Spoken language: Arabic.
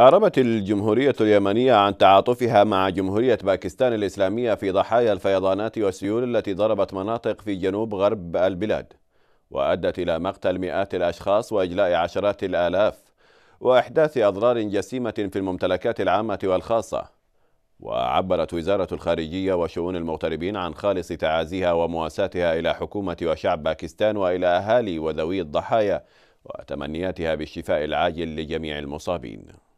أعربت الجمهورية اليمنية عن تعاطفها مع جمهورية باكستان الإسلامية في ضحايا الفيضانات والسيول التي ضربت مناطق في جنوب غرب البلاد وأدت إلى مقتل مئات الأشخاص وإجلاء عشرات الآلاف وإحداث أضرار جسيمة في الممتلكات العامة والخاصة وعبرت وزارة الخارجية وشؤون المغتربين عن خالص تعازيها ومواساتها إلى حكومة وشعب باكستان وإلى أهالي وذوي الضحايا وتمنياتها بالشفاء العاجل لجميع المصابين